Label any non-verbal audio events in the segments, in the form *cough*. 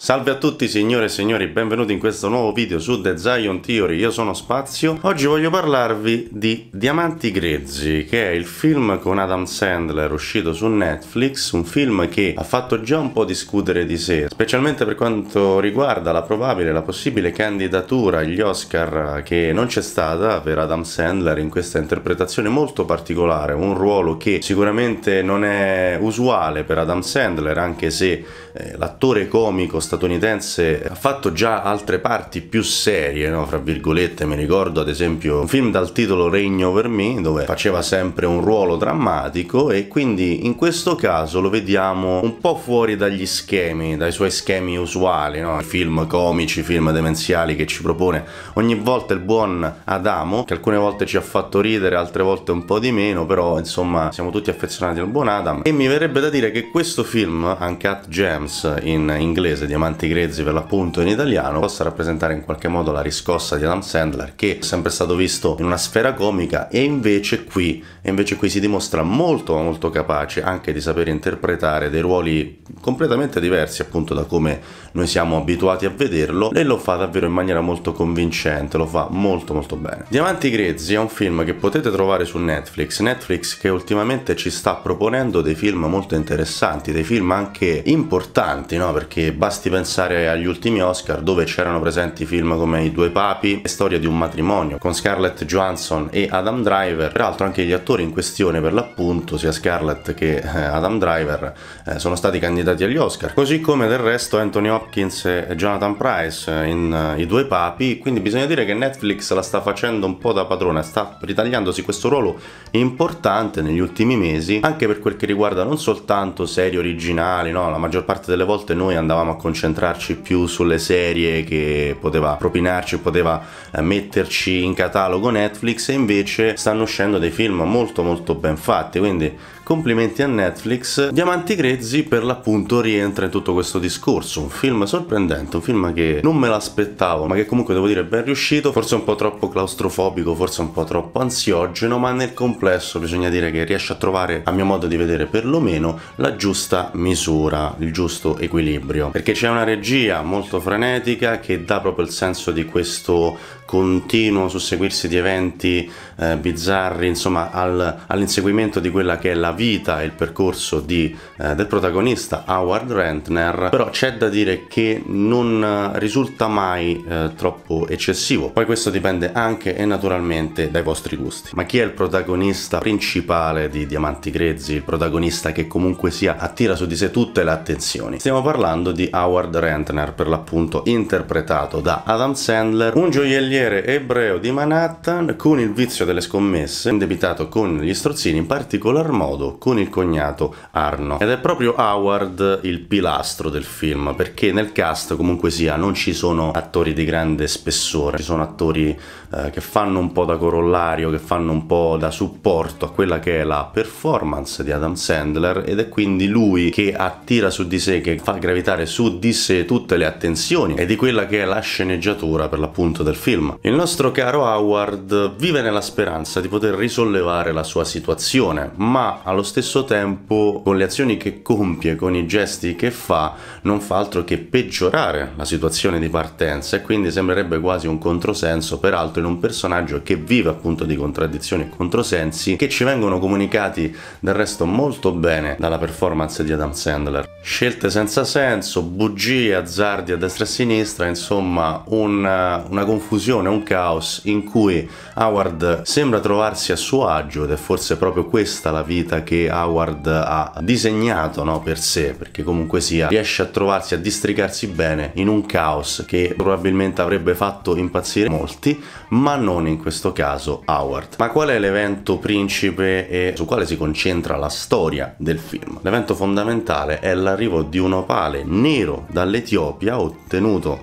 Salve a tutti signore e signori, benvenuti in questo nuovo video su The Zion Theory, io sono Spazio. Oggi voglio parlarvi di Diamanti Grezzi, che è il film con Adam Sandler uscito su Netflix, un film che ha fatto già un po' discutere di sé, specialmente per quanto riguarda la probabile, la possibile candidatura agli Oscar che non c'è stata per Adam Sandler in questa interpretazione molto particolare, un ruolo che sicuramente non è usuale per Adam Sandler, anche se eh, l'attore comico statunitense ha fatto già altre parti più serie, no? fra virgolette, mi ricordo ad esempio un film dal titolo Regno Over Me, dove faceva sempre un ruolo drammatico e quindi in questo caso lo vediamo un po' fuori dagli schemi, dai suoi schemi usuali, no? film comici, film demenziali che ci propone ogni volta il buon Adamo, che alcune volte ci ha fatto ridere, altre volte un po' di meno, però insomma siamo tutti affezionati al buon Adam e mi verrebbe da dire che questo film, Uncut Gems in inglese di Diamanti Grezzi per l'appunto in italiano, possa rappresentare in qualche modo la riscossa di Adam Sandler che è sempre stato visto in una sfera comica e invece qui, invece qui si dimostra molto molto capace anche di saper interpretare dei ruoli completamente diversi appunto da come noi siamo abituati a vederlo e lo fa davvero in maniera molto convincente, lo fa molto molto bene. Diamanti Grezzi è un film che potete trovare su Netflix, Netflix che ultimamente ci sta proponendo dei film molto interessanti, dei film anche importanti, no? Perché basti basti pensare agli ultimi Oscar dove c'erano presenti film come I due papi e Storia di un matrimonio con Scarlett Johansson e Adam Driver. Peraltro anche gli attori in questione per l'appunto, sia Scarlett che eh, Adam Driver, eh, sono stati candidati agli Oscar. Così come del resto Anthony Hopkins e Jonathan Price in eh, I due papi, quindi bisogna dire che Netflix la sta facendo un po' da padrona, sta ritagliandosi questo ruolo importante negli ultimi mesi, anche per quel che riguarda non soltanto serie originali, no? la maggior parte delle volte noi andavamo a concertare concentrarci più sulle serie che poteva propinarci, poteva eh, metterci in catalogo Netflix e invece stanno uscendo dei film molto molto ben fatti, quindi complimenti a Netflix, Diamanti Grezzi per l'appunto rientra in tutto questo discorso, un film sorprendente, un film che non me l'aspettavo, ma che comunque devo dire è ben riuscito, forse un po' troppo claustrofobico, forse un po' troppo ansiogeno, ma nel complesso bisogna dire che riesce a trovare, a mio modo di vedere perlomeno, la giusta misura, il giusto equilibrio, perché c'è una regia molto frenetica che dà proprio il senso di questo continuo susseguirsi di eventi eh, bizzarri, insomma al, all'inseguimento di quella che è la vita e il percorso di, eh, del protagonista Howard Rentner, però c'è da dire che non eh, risulta mai eh, troppo eccessivo. Poi questo dipende anche e naturalmente dai vostri gusti. Ma chi è il protagonista principale di Diamanti Grezzi, il protagonista che comunque sia attira su di sé tutte le attenzioni? Stiamo parlando di Howard Rentner, per l'appunto interpretato da Adam Sandler, un gioielliere ebreo di Manhattan con il vizio delle scommesse, indebitato con gli strozzini in particolar modo con il cognato Arno. Ed è proprio Howard il pilastro del film, perché nel cast comunque sia non ci sono attori di grande spessore, ci sono attori eh, che fanno un po' da corollario, che fanno un po' da supporto a quella che è la performance di Adam Sandler ed è quindi lui che attira su di sé, che fa gravitare su di sé tutte le attenzioni e di quella che è la sceneggiatura per l'appunto del film. Il nostro caro Howard vive nella speranza di poter risollevare la sua situazione, ma allo stesso tempo con le azioni che compie, con i gesti che fa, non fa altro che peggiorare la situazione di partenza e quindi sembrerebbe quasi un controsenso, peraltro in un personaggio che vive appunto di contraddizioni e controsensi che ci vengono comunicati del resto molto bene dalla performance di Adam Sandler. Scelte senza senso, bugie, azzardi a destra e a sinistra, insomma una, eh, una confusione, un caos in cui Howard sembra trovarsi a suo agio ed è forse proprio questa la vita che Howard ha disegnato no, per sé, perché comunque sia riesce a trovarsi, a districarsi bene in un caos che probabilmente avrebbe fatto impazzire molti, ma non in questo caso Howard. Ma qual è l'evento principe e su quale si concentra la storia del film? L'evento fondamentale è l'arrivo di un opale nero dall'Etiopia ottenuto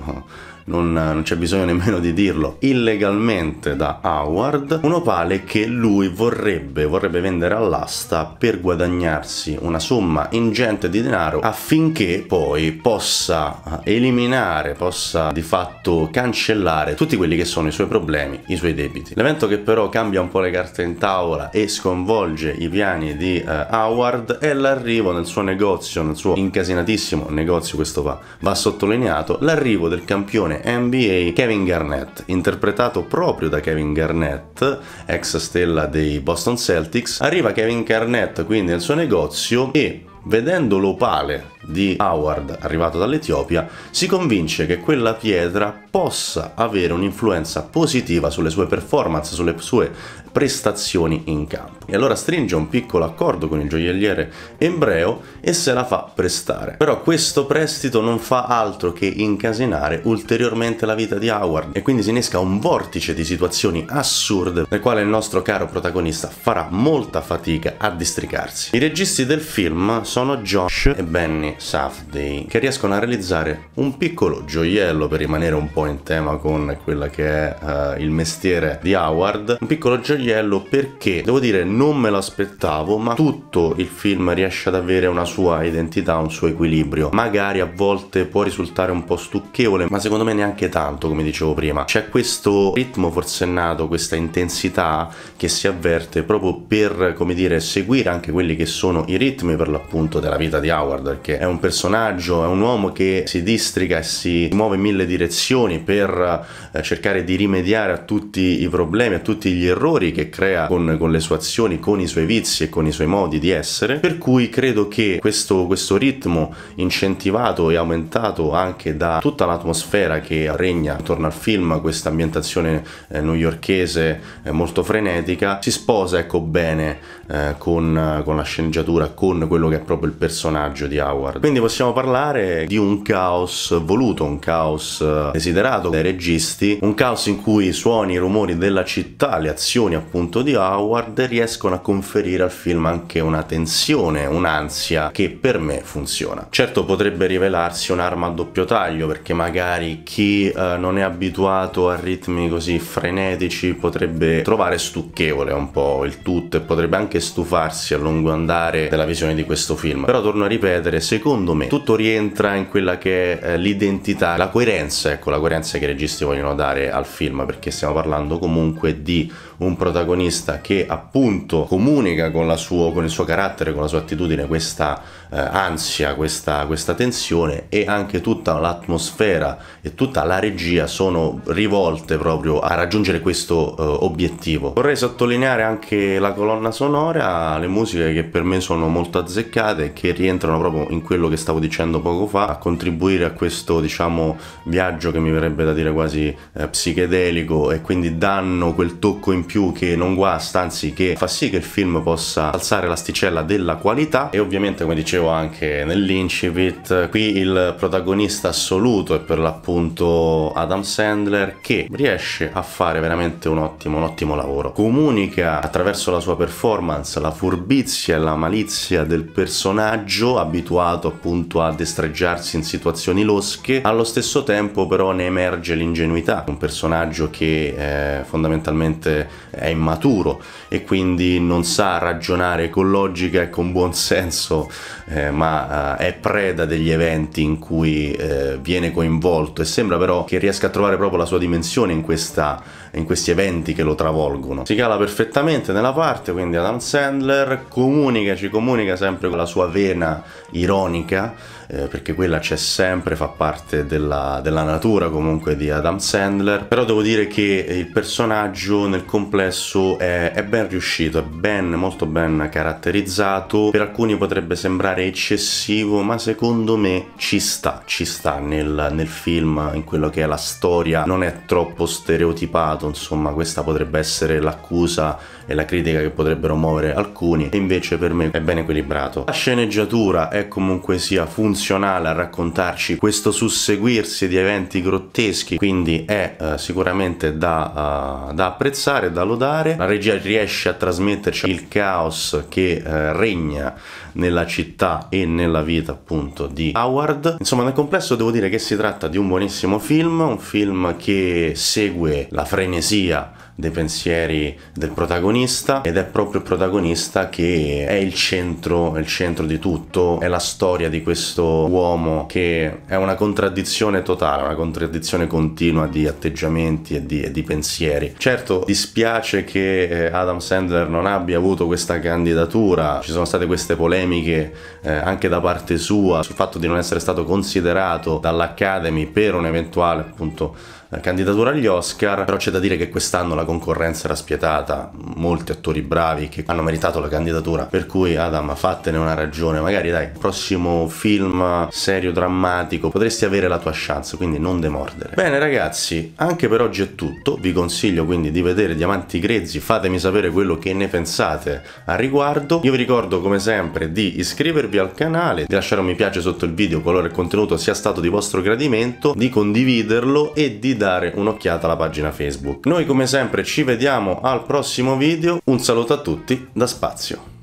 non, non c'è bisogno *laughs* nemmeno di dirlo, illegalmente da Howard, un opale che lui vorrebbe, vorrebbe vendere all'asta per guadagnarsi una somma ingente di denaro affinché poi possa eliminare, possa di fatto cancellare tutti quelli che sono i suoi problemi, i suoi debiti. L'evento che però cambia un po' le carte in tavola e sconvolge i piani di eh, Howard è l'arrivo nel suo negozio, nel suo incasinatissimo negozio, questo va, va sottolineato, l'arrivo del campione campione NBA Kevin Garnett, interpretato proprio da Kevin Garnett, ex stella dei Boston Celtics. Arriva Kevin Garnett quindi nel suo negozio e vedendo l'opale di Howard arrivato dall'Etiopia, si convince che quella pietra possa avere un'influenza positiva sulle sue performance, sulle sue prestazioni in campo. E allora stringe un piccolo accordo con il gioielliere ebreo e se la fa prestare. Però questo prestito non fa altro che incasinare ulteriormente la vita di Howard e quindi si innesca un vortice di situazioni assurde nel quale il nostro caro protagonista farà molta fatica a districarsi. I registi del film sono Josh e Benny e che riescono a realizzare un piccolo gioiello per rimanere un po' in tema con quella che è uh, il mestiere di Howard, un piccolo gioiello perché devo dire non me l'aspettavo, ma tutto il film riesce ad avere una sua identità, un suo equilibrio. Magari a volte può risultare un po' stucchevole, ma secondo me neanche tanto, come dicevo prima. C'è questo ritmo forsennato, questa intensità che si avverte proprio per, come dire, seguire anche quelli che sono i ritmi per l'appunto della vita di Howard, perché è è un personaggio, è un uomo che si districa e si muove in mille direzioni per eh, cercare di rimediare a tutti i problemi, a tutti gli errori che crea con, con, le sue azioni, con i suoi vizi e con i suoi modi di essere. Per cui credo che questo, questo ritmo incentivato e aumentato anche da tutta l'atmosfera che regna attorno al film, questa ambientazione eh, newyorchese eh, molto frenetica, si sposa ecco bene eh, con, con la sceneggiatura, con quello che è proprio il personaggio di Howard d'accordo. Quindi possiamo parlare di un caos voluto, un caos eh, desiderato dai registi, un caos in cui i suoni, i rumori della città, le azioni appunto di Howard riescono a conferire al film anche una tensione, un'ansia che per me funziona. Certo potrebbe rivelarsi un'arma a doppio taglio perché magari chi eh, non è abituato a ritmi così frenetici potrebbe trovare stucchevole un po' il tutto e potrebbe anche stufarsi a lungo andare della visione di questo film. Però torno a ripetere, se secondo me tutto rientra in quella che è eh, l'identità, la coerenza, ecco la coerenza che i registi vogliono dare al film perché stiamo parlando comunque di un protagonista che appunto comunica con, suo, con il suo carattere, con la sua attitudine questa eh, ansia, questa, questa tensione e anche tutta l'atmosfera e tutta la regia sono rivolte proprio a raggiungere questo eh, obiettivo. Vorrei sottolineare anche la colonna sonora, le musiche che per me sono molto azzeccate che rientrano proprio in quello che stavo dicendo poco fa, a contribuire a questo diciamo viaggio che mi verrebbe da dire quasi eh, psichedelico e quindi danno quel tocco in più che non guasta, anzi che fa sì che il film possa alzare l'asticella della qualità e ovviamente come dicevo anche nell'incipit, qui il protagonista assoluto è per l'appunto Adam Sandler che riesce a fare veramente un ottimo, un ottimo lavoro. Comunica attraverso la sua performance la furbizia e la malizia del personaggio abituato abituato appunto a destreggiarsi in situazioni losche, allo stesso tempo però ne emerge l'ingenuità, un personaggio che eh, fondamentalmente è immaturo e quindi non sa ragionare con logica e con buon senso, eh, ma eh, è preda degli eventi in cui eh, viene coinvolto e sembra però che riesca a trovare proprio la sua dimensione in, questa, in questi eventi che lo travolgono. Si cala perfettamente nella parte, quindi Adam Sandler comunica, ci comunica sempre con la sua vena ironica elettronica eh, perché quella c'è sempre, fa parte della, della, natura comunque di Adam Sandler, però devo dire che il personaggio nel complesso è, è ben riuscito, è ben, molto ben caratterizzato, per alcuni potrebbe sembrare eccessivo, ma secondo me ci sta, ci sta nel, nel film, in quello che è la storia, non è troppo stereotipato, insomma questa potrebbe essere l'accusa e la critica che potrebbero muovere alcuni, e invece per me è ben equilibrato. La sceneggiatura è comunque sia funzionale, funzionale a raccontarci questo susseguirsi di eventi grotteschi, quindi è eh, sicuramente da, uh, da, apprezzare, da lodare. La regia riesce a trasmetterci il caos che eh, regna nella città e nella vita appunto di Howard. Insomma nel complesso devo dire che si tratta di un buonissimo film, un film che segue la frenesia dei pensieri del protagonista ed è proprio il protagonista che è il centro, il centro di tutto, è la storia di questo uomo che è una contraddizione totale, una contraddizione continua di atteggiamenti e di, e di pensieri. Certo dispiace che eh, Adam Sandler non abbia avuto questa candidatura, ci sono state queste polemiche eh, anche da parte sua sul fatto di non essere stato considerato dall'Academy per un eventuale appunto candidatura agli Oscar, però c'è da dire che quest'anno la concorrenza era spietata, molti attori bravi che hanno meritato la candidatura, per cui Adam fatene una ragione, magari dai, prossimo film serio, drammatico, potresti avere la tua chance, quindi non demordere. Bene ragazzi, anche per oggi è tutto, vi consiglio quindi di vedere Diamanti Grezzi, fatemi sapere quello che ne pensate a riguardo, io vi ricordo come sempre di iscrivervi al canale, di lasciare un mi piace sotto il video qualora il contenuto sia stato di vostro gradimento, di condividerlo e di dare dare un'occhiata alla pagina Facebook. Noi come sempre ci vediamo al prossimo video, un saluto a tutti da Spazio.